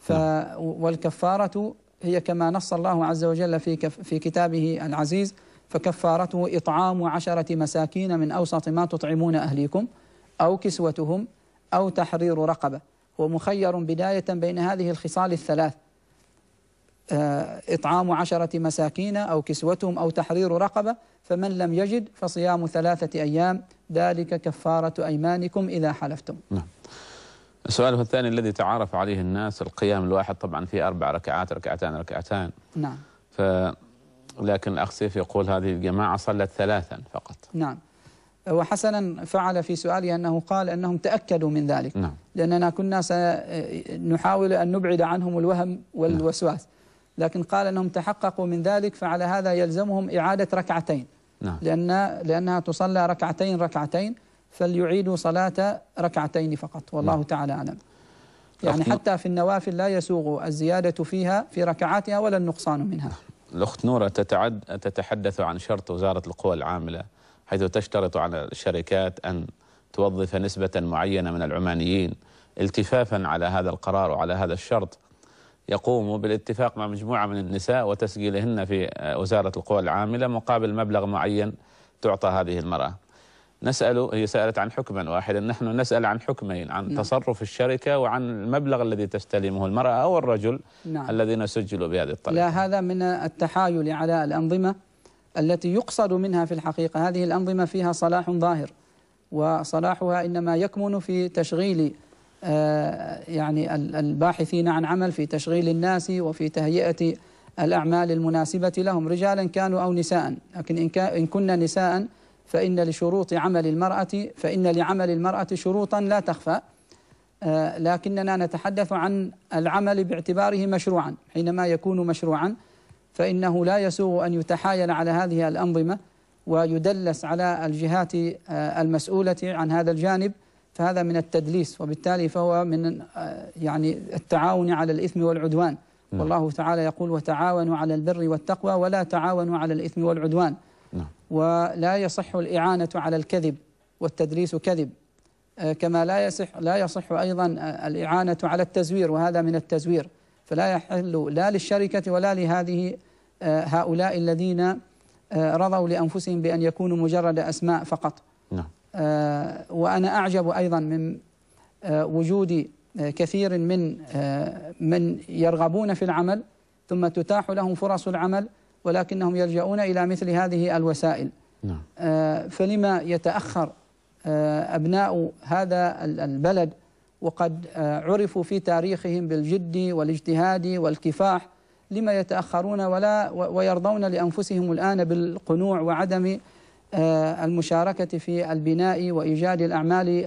ف نعم. والكفارة هي كما نص الله عز وجل في, كف في كتابه العزيز فكفارته إطعام عشرة مساكين من أوسط ما تطعمون أهليكم أو كسوتهم أو تحرير رقبة ومخير بداية بين هذه الخصال الثلاث آه، إطعام عشرة مساكين أو كسوتهم أو تحرير رقبة فمن لم يجد فصيام ثلاثة أيام ذلك كفارة أيمانكم إذا حلفتم نعم السؤال الثاني الذي تعارف عليه الناس القيام الواحد طبعا في أربع ركعات ركعتان ركعتان نعم ف لكن الأخ سيف يقول هذه الجماعة صلت ثلاثا فقط نعم وحسنا فعل في سؤالي أنه قال أنهم تأكدوا من ذلك نعم. لأننا كنا سنحاول أن نبعد عنهم الوهم والوسواس نعم. لكن قال أنهم تحققوا من ذلك فعلى هذا يلزمهم إعادة ركعتين نعم. لأن لأنها تصلى ركعتين ركعتين فليعيدوا صلاة ركعتين فقط والله نعم. تعالى أعلم يعني حتى في النوافل لا يسوغ الزيادة فيها في ركعاتها ولا النقصان منها نعم. الأخت نورة تتعد تتحدث عن شرط وزارة القوى العاملة حيث تشترط على الشركات أن توظف نسبة معينة من العمانيين التفافا على هذا القرار وعلى هذا الشرط يقوم بالاتفاق مع مجموعة من النساء وتسجيلهن في آه، وزارة القوى العاملة مقابل مبلغ معين تعطى هذه المرأة نسأل هي سألت عن حكما واحدا نحن نسأل عن حكمين عن نعم. تصرف الشركة وعن المبلغ الذي تستلمه المرأة أو الرجل نعم. الذين سجلوا بهذه الطريقة لا هذا من التحايل على الأنظمة التي يقصد منها في الحقيقة هذه الأنظمة فيها صلاح ظاهر وصلاحها إنما يكمن في تشغيل آه، يعني الباحثين عن عمل في تشغيل الناس وفي تهيئة الأعمال المناسبة لهم رجالا كانوا أو نساء لكن إن, إن كنا نساء فإن لشروط عمل المرأة فإن لعمل المرأة شروطا لا تخفى آه، لكننا نتحدث عن العمل باعتباره مشروعا حينما يكون مشروعا فإنه لا يسوغ أن يتحايل على هذه الأنظمة ويدلس على الجهات آه، المسؤولة عن هذا الجانب فهذا من التدليس وبالتالي فهو من آه، يعني التعاون على الإثم والعدوان نعم. والله تعالى يقول وتعاونوا على البر والتقوى ولا تعاونوا على الإثم والعدوان نعم. ولا يصح الإعانة على الكذب والتدليس كذب آه، كما لا يصح لا يصح أيضا آه، الإعانة على التزوير وهذا من التزوير فلا يحل لا للشركة ولا لهذه هؤلاء الذين رضوا لأنفسهم بأن يكونوا مجرد أسماء فقط آه، وأنا أعجب أيضا من آه، وجود آه، كثير من من يرغبون في العمل ثم تتاح لهم فرص العمل ولكنهم يلجؤون إلى مثل هذه الوسائل نعم. فلما يتأخر أبناء هذا البلد وقد عرفوا في تاريخهم بالجد والاجتهاد والكفاح لما يتأخرون ولا ويرضون لأنفسهم الآن بالقنوع وعدم آه، المشاركة في البناء وإيجاد الأعمال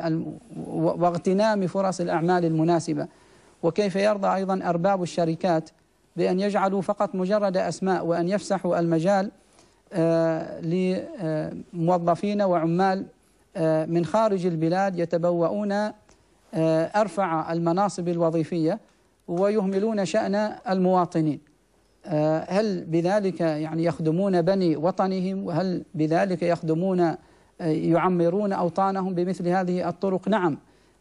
واغتنام فرص الأعمال المناسبة وكيف يرضى أيضا أرباب الشركات بأن يجعلوا فقط مجرد أسماء وأن يفسحوا المجال آه، لموظفين وعمال آه، من خارج البلاد يتبوؤون أرفع المناصب الوظيفية ويهملون شأن المواطنين آه، هل بذلك يعني يخدمون بني وطنهم وهل بذلك يخدمون آه، يعمرون أوطانهم بمثل هذه الطرق نعم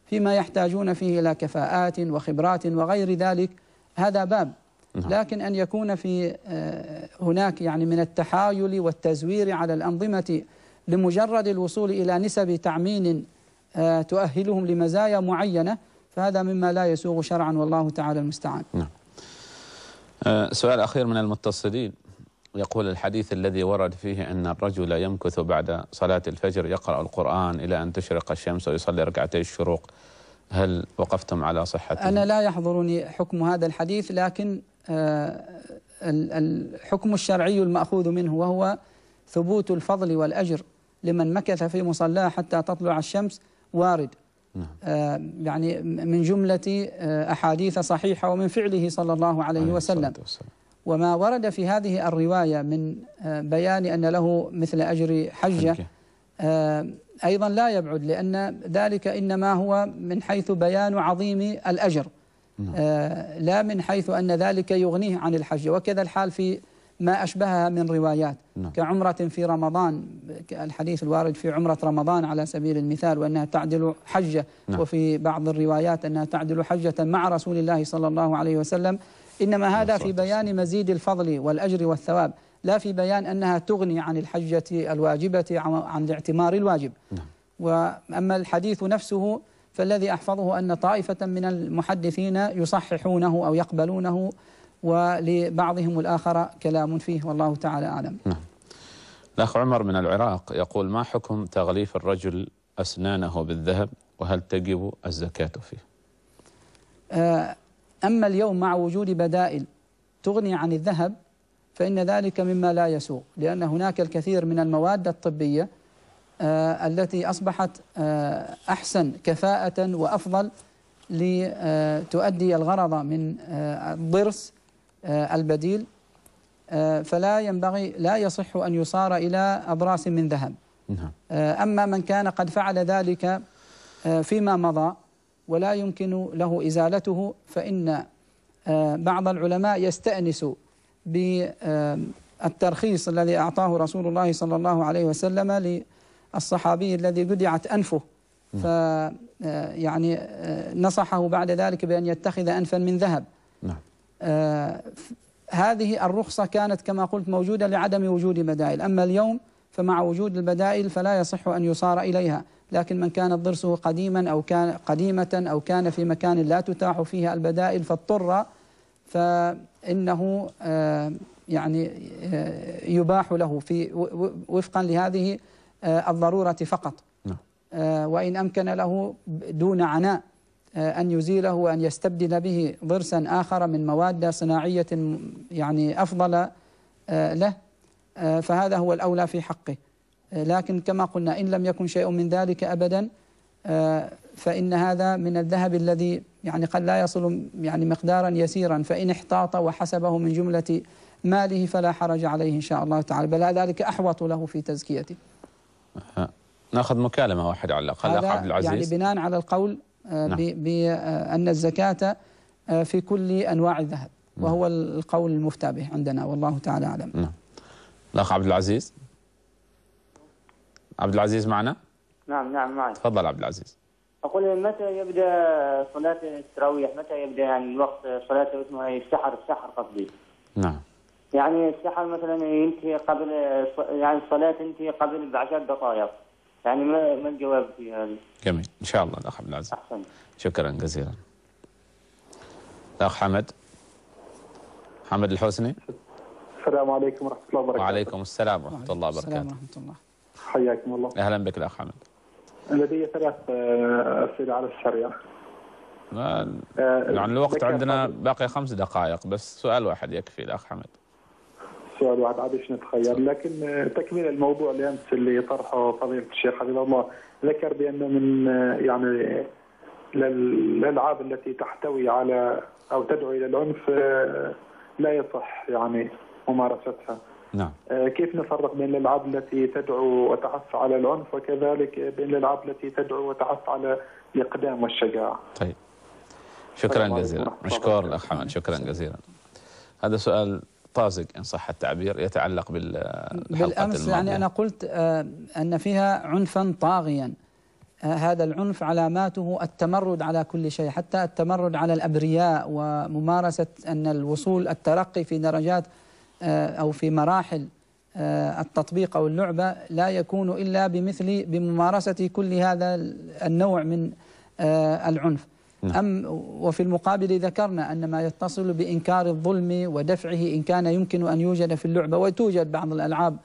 فيما يحتاجون فيه إلى كفاءات وخبرات وغير ذلك هذا باب نعم. لكن أن يكون في آه، هناك يعني من التحايل والتزوير على الأنظمة لمجرد الوصول إلى نسب تعمين تؤهلهم لمزايا معينة فهذا مما لا يسوغ شرعا والله تعالى المستعان نعم آه، سؤال أخير من المتصلين يقول الحديث الذي ورد فيه أن الرجل يمكث بعد صلاة الفجر يقرأ القرآن إلى أن تشرق الشمس ويصلي ركعتي الشروق هل وقفتم على صحته؟ أنا لا يحضرني حكم هذا الحديث لكن آه، الحكم الشرعي المأخوذ منه وهو ثبوت الفضل والأجر لمن مكث في مصلاه حتى تطلع الشمس وارد نعم. آه، يعني من جملة آه، أحاديث صحيحة ومن فعله صلى الله عليه وسلم وما ورد في هذه الرواية من آه، بيان أن له مثل أجر حجة أيضا لا يبعد لأن ذلك إنما هو من حيث بيان عظيم الأجر نعم. لا من حيث أن ذلك يغنيه عن الحج وكذا الحال في ما أشبهها من روايات نعم. كعمرة في رمضان الحديث الوارد في عمرة رمضان على سبيل المثال وأنها تعدل حجة نعم. وفي بعض الروايات أنها تعدل حجة مع رسول الله صلى الله عليه وسلم إنما هذا نعم، في بيان مزيد الفضل والأجر والثواب لا في بيان أنها تغني عن الحجة الواجبة عن الاعتمار الواجب نعم. وأما الحديث نفسه فالذي أحفظه أن طائفة من المحدثين يصححونه أو يقبلونه ولبعضهم الآخر كلام فيه والله تعالى أعلم نعم الأخ عمر من العراق يقول ما حكم تغليف الرجل أسنانه بالذهب وهل تجب الزكاة فيه آه، أما اليوم مع وجود بدائل تغني عن الذهب فإن ذلك مما لا يسوق لأن هناك الكثير من المواد الطبية آه، التي أصبحت آه، أحسن كفاءة وأفضل لتؤدي الغرض من الضرس آه، البديل آه، فلا ينبغي لا يصح أن يصار إلى أبراس من ذهب نعم. آه، أما من كان قد فعل ذلك فيما مضى ولا يمكن له إزالته فإن بعض العلماء يستأنس بالترخيص الذي أعطاه رسول الله صلى الله عليه وسلم للصحابي الذي جدعت أنفه نعم. ف يعني نصحه بعد ذلك بأن يتخذ أنفا من ذهب نعم آه، هذه الرخصة كانت كما قلت موجودة لعدم وجود بدائل أما اليوم فمع وجود البدائل فلا يصح أن يصار إليها لكن من كانت ضرسه قديما أو كان قديمة أو كان في مكان لا تتاح فيها البدائل فاضطر فإنه آه، يعني آه، يباح له في وفقا لهذه الضرورة فقط نعم. وإن أمكن له دون عناء آه، أن يزيله وأن يستبدل به ضرسا آخر من مواد صناعية يعني أفضل آه، له آه، فهذا هو الأولى في حقه لكن كما قلنا إن لم يكن شيء من ذلك أبدا فإن هذا من الذهب الذي يعني قد لا يصل يعني مقدارا يسيرا فإن احتاط وحسبه من جملة ماله فلا حرج عليه إن شاء الله تعالى بل ذلك أحوط له في تزكيته ناخذ مكالمة واحد على الأقل عبد العزيز يعني بناء على القول آه، نعم. بأن آه، الزكاة آه، في كل أنواع الذهب نعم. وهو القول المفتى به عندنا والله تعالى أعلم نعم الأخ عبد العزيز عبد العزيز معنا نعم نعم معي تفضل عبد العزيز أقول متى يبدأ صلاة التراويح متى يبدأ يعني الوقت صلاة اسمها إيه؟ السحر السحر قصدي نعم يعني السحر مثلا ينتهي قبل يعني الصلاة تنتهي قبل بعشر دقائق يعني ما ما الجواب في هذه جميل ان شاء الله الاخ عبد العزيز احسنت شكرا جزيلا الاخ حمد حمد الحسني السلام عليكم ورحمه الله وبركاته وعليكم السلام ورحمه الله وبركاته السلام ورحمه الله حياكم الله اهلا بك الاخ حمد لدي ثلاث آه، اسئله على الشريعه آه، يعني الوقت عندنا باقي خمس دقائق بس سؤال واحد يكفي الاخ حمد السؤال عاد عادش نتخيل لكن تكميل الموضوع اللي امس اللي طرحه فضيله الشيخ حفظه الله ذكر بانه من يعني الالعاب التي تحتوي على او تدعو الى العنف لا يصح يعني ممارستها نعم آه، كيف نفرق بين الالعاب التي تدعو وتحث على العنف وكذلك بين الالعاب التي تدعو وتحث على الاقدام والشجاعه طيب شكرا طيب، جزيلا مشكور الاخ حمد شكرا جزيلا هذا سؤال طازج إن صح التعبير يتعلق بالحلقة بالأمس يعني الماضية. يعني أنا قلت آه، أن فيها عنفا طاغيا آه، هذا العنف علاماته التمرد على كل شيء حتى التمرد على الأبرياء وممارسة أن الوصول الترقي في درجات آه، أو في مراحل التطبيق أو اللعبة لا يكون إلا بمثل بممارسة كل هذا النوع من العنف نعم. أم وفي المقابل ذكرنا أن ما يتصل بإنكار الظلم ودفعه إن كان يمكن أن يوجد في اللعبة وتوجد بعض الألعاب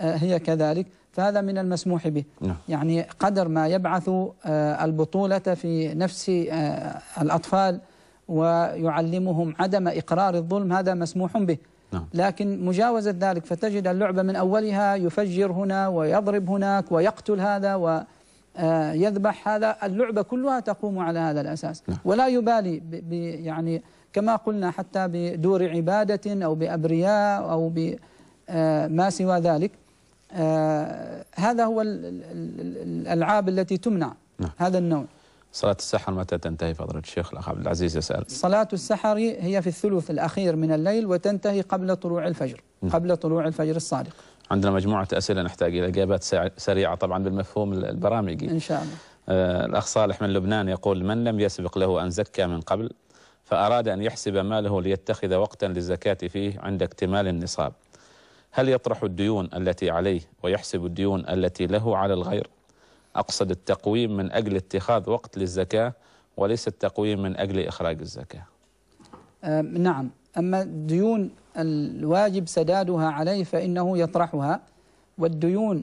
آه، هي كذلك فهذا من المسموح به نعم. يعني قدر ما يبعث آه، البطولة في نفس آه، الأطفال ويعلمهم عدم إقرار الظلم هذا مسموح به نعم. لكن مجاوزة ذلك فتجد اللعبة من أولها يفجر هنا ويضرب هناك ويقتل هذا و آه، يذبح هذا اللعبة كلها تقوم على هذا الأساس نعم. ولا يبالي ب يعني كما قلنا حتى بدور عبادة أو بأبرياء أو بما آه، سوى ذلك آه، هذا هو الألعاب التي تمنع نعم. هذا النوع صلاة السحر متى تنتهي فضل الشيخ الأخ عبد العزيز يسأل صلاة السحر هي في الثلث الأخير من الليل وتنتهي قبل طلوع الفجر نعم. قبل طلوع الفجر الصادق عندنا مجموعة أسئلة نحتاج إلى إجابات سريعة طبعا بالمفهوم البرامجي إن شاء الله آه، الأخ صالح من لبنان يقول من لم يسبق له أن زكى من قبل فأراد أن يحسب ماله ليتخذ وقتا للزكاة فيه عند اكتمال النصاب هل يطرح الديون التي عليه ويحسب الديون التي له على الغير أقصد التقويم من أجل اتخاذ وقت للزكاة وليس التقويم من أجل إخراج الزكاة آه، نعم أما الديون الواجب سدادها عليه فإنه يطرحها والديون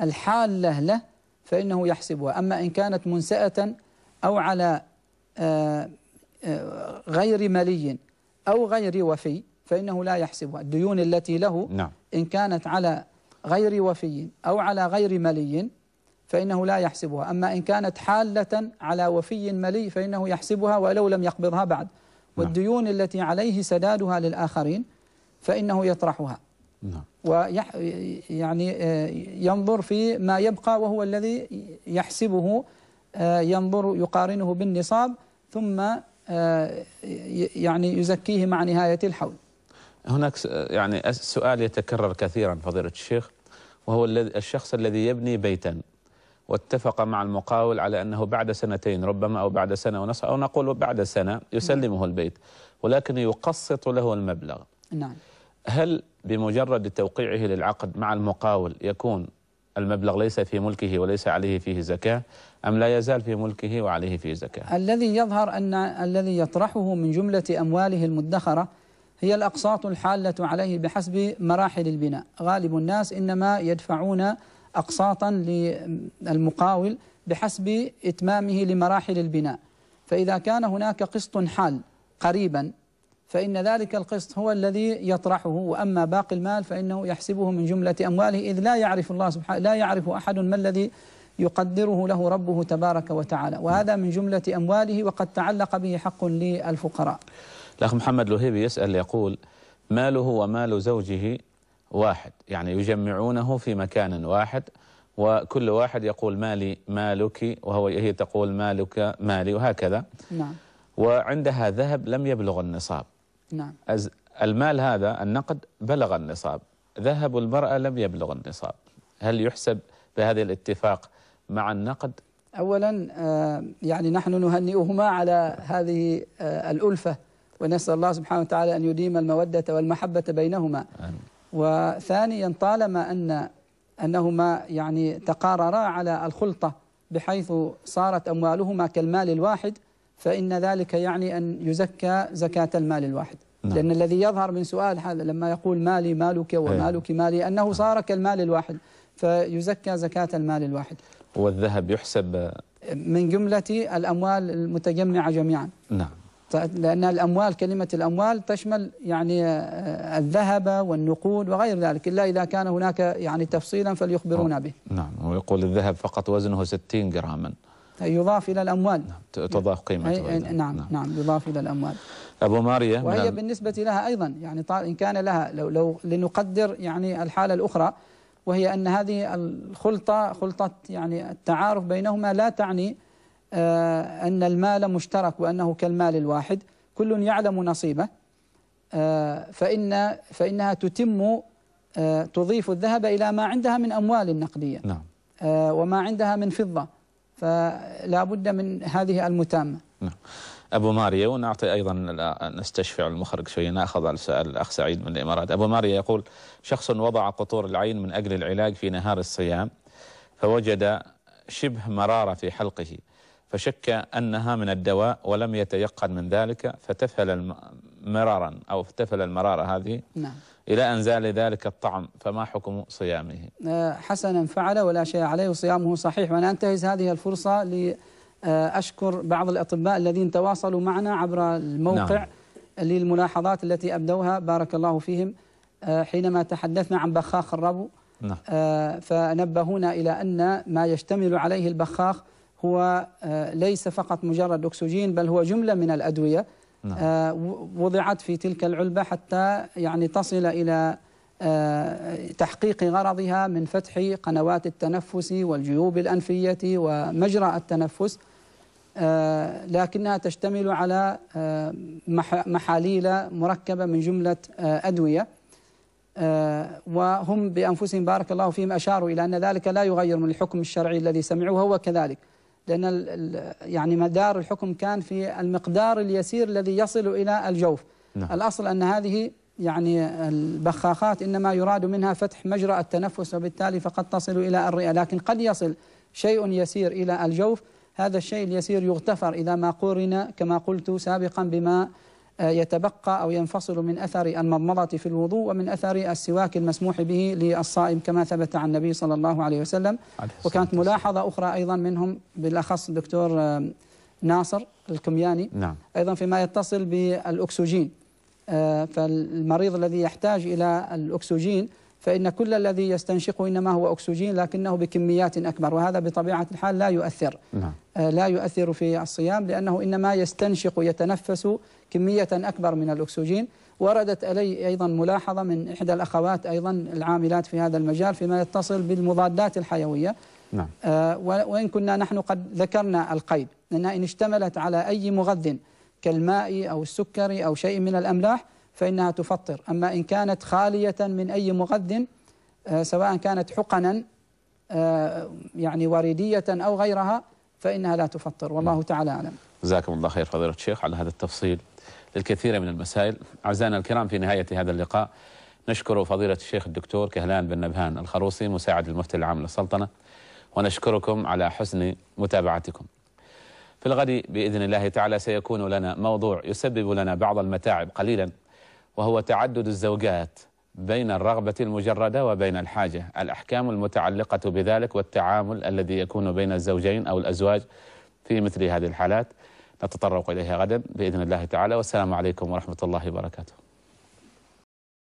الحالة له فإنه يحسبها أما إن كانت منسأة أو على آه، آه، غير ملي أو غير وفي فإنه لا يحسبها الديون التي له نعم. إن كانت على غير وفي أو على غير ملي فإنه لا يحسبها أما إن كانت حالة على وفي ملي فإنه يحسبها ولو لم يقبضها بعد نعم. والديون التي عليه سدادها للآخرين فإنه يطرحها نعم. ويعني آه، ينظر في ما يبقى وهو الذي يحسبه آه، ينظر يقارنه بالنصاب ثم آه، يعني يزكيه مع نهاية الحول هناك يعني سؤال يتكرر كثيرا فضيلة الشيخ وهو الشخص الذي يبني بيتا واتفق مع المقاول على أنه بعد سنتين ربما أو بعد سنة ونصف أو نقول بعد سنة يسلمه نعم. البيت ولكن يقسط له المبلغ نعم هل بمجرد توقيعه للعقد مع المقاول يكون المبلغ ليس في ملكه وليس عليه فيه زكاة أم لا يزال في ملكه وعليه فيه زكاة الذي يظهر أن الذي يطرحه من جملة أمواله المدخرة هي الأقساط الحالة عليه بحسب مراحل البناء غالب الناس إنما يدفعون أقساطا للمقاول بحسب إتمامه لمراحل البناء فإذا كان هناك قسط حال قريبا فإن ذلك القسط هو الذي يطرحه وأما باقي المال فإنه يحسبه من جملة أمواله إذ لا يعرف الله سبحانه لا يعرف أحد ما الذي يقدره له ربه تبارك وتعالى وهذا من جملة أمواله وقد تعلق به حق للفقراء الأخ محمد لهيبي يسأل يقول ماله ومال زوجه واحد يعني يجمعونه في مكان واحد وكل واحد يقول مالي مالك وهو هي تقول مالك مالي وهكذا نعم وعندها ذهب لم يبلغ النصاب نعم المال هذا النقد بلغ النصاب ذهب المرأة لم يبلغ النصاب هل يحسب بهذا الاتفاق مع النقد أولا آه، يعني نحن نهنئهما على هذه آه، الألفة ونسأل الله سبحانه وتعالى أن يديم المودة والمحبة بينهما آمين. وثانيا طالما أن أنهما يعني تقاررا على الخلطة بحيث صارت أموالهما كالمال الواحد فإن ذلك يعني أن يزكى زكاة المال الواحد نعم. لأن الذي يظهر من سؤال هذا لما يقول مالي مالك أيوه. ومالك مالي أنه صار كالمال الواحد فيزكى زكاة المال الواحد والذهب يحسب من جملة الأموال المتجمعة جميعا نعم لأن الأموال كلمة الأموال تشمل يعني آه، الذهب والنقود وغير ذلك إلا إذا كان هناك يعني تفصيلا فليخبرونا به نعم, نعم. ويقول الذهب فقط وزنه 60 جراما يضاف إلى الأموال نعم. تضاف قيمته نعم. نعم نعم يضاف إلى الأموال أبو ماريا وهي بالنسبة لها أيضا يعني إن كان لها لو, لو لنقدر يعني الحالة الأخرى وهي أن هذه الخلطة خلطة يعني التعارف بينهما لا تعني آه، أن المال مشترك وأنه كالمال الواحد كل يعلم نصيبه آه، فإن فإنها تتم آه، تضيف الذهب إلى ما عندها من أموال نقدية نعم. وما عندها من فضة فلا بد من هذه المتامة نعم. أبو ماريا ونعطي أيضا نستشفع المخرج شوية نأخذ الأخ سعيد من الإمارات أبو ماريا يقول شخص وضع قطور العين من أجل العلاج في نهار الصيام فوجد شبه مرارة في حلقه فشك أنها من الدواء ولم يتيقن من ذلك فتفل مرارا أو تفل المرارة هذه نعم إلى أن زال ذلك الطعم فما حكم صيامه آه، حسنا فعل ولا شيء عليه وصيامه صحيح وأنا أنتهز هذه الفرصة لأشكر آه، بعض الأطباء الذين تواصلوا معنا عبر الموقع نعم. للملاحظات التي أبدوها بارك الله فيهم آه، حينما تحدثنا عن بخاخ الربو نعم. فنبهونا إلى أن ما يشتمل عليه البخاخ هو آه، ليس فقط مجرد أكسجين بل هو جملة من الأدوية نعم. آه، وضعت في تلك العلبة حتى يعني تصل إلى آه، تحقيق غرضها من فتح قنوات التنفس والجيوب الأنفية ومجرى التنفس لكنها تشتمل على محاليل مركبة من جملة أدوية وهم بأنفسهم بارك الله فيهم أشاروا إلى أن ذلك لا يغير من الحكم الشرعي الذي سمعوه هو كذلك لأن يعني مدار الحكم كان في المقدار اليسير الذي يصل إلى الجوف نعم. الأصل أن هذه يعني البخاخات إنما يراد منها فتح مجرى التنفس وبالتالي فقد تصل إلى الرئة لكن قد يصل شيء يسير إلى الجوف هذا الشيء اليسير يغتفر إذا ما قورن كما قلت سابقا بما يتبقى أو ينفصل من أثر المضمضة في الوضوء ومن أثر السواك المسموح به للصائم كما ثبت عن النبي صلى الله عليه وسلم وكانت ملاحظة أخرى أيضا منهم بالأخص دكتور آه، ناصر الكمياني نعم. أيضا فيما يتصل بالأكسجين آه، فالمريض الذي يحتاج إلى الأكسجين فإن كل الذي يستنشقه إنما هو أكسجين لكنه بكميات أكبر وهذا بطبيعة الحال لا يؤثر نعم. آه، لا يؤثر في الصيام لأنه إنما يستنشق يتنفس كمية أكبر من الأكسجين وردت إلي أيضا ملاحظة من إحدى الأخوات أيضا العاملات في هذا المجال فيما يتصل بالمضادات الحيوية نعم. آه، وإن كنا نحن قد ذكرنا القيد أنها إن اشتملت على أي مغذٍ كالماء أو السكر أو شيء من الأملاح فإنها تفطر أما إن كانت خالية من أي مغذ آه، سواء كانت حقنا آه، يعني وريدية أو غيرها فإنها لا تفطر والله نعم. تعالى أعلم جزاكم الله خير فضيلة الشيخ على هذا التفصيل للكثير من المسائل أعزائنا الكرام في نهاية هذا اللقاء نشكر فضيلة الشيخ الدكتور كهلان بن نبهان الخروصي مساعد المفتي العام للسلطنة ونشكركم على حسن متابعتكم في الغد بإذن الله تعالى سيكون لنا موضوع يسبب لنا بعض المتاعب قليلا وهو تعدد الزوجات بين الرغبة المجردة وبين الحاجة الأحكام المتعلقة بذلك والتعامل الذي يكون بين الزوجين أو الأزواج في مثل هذه الحالات نتطرق إليها غدا بإذن الله تعالى والسلام عليكم ورحمة الله وبركاته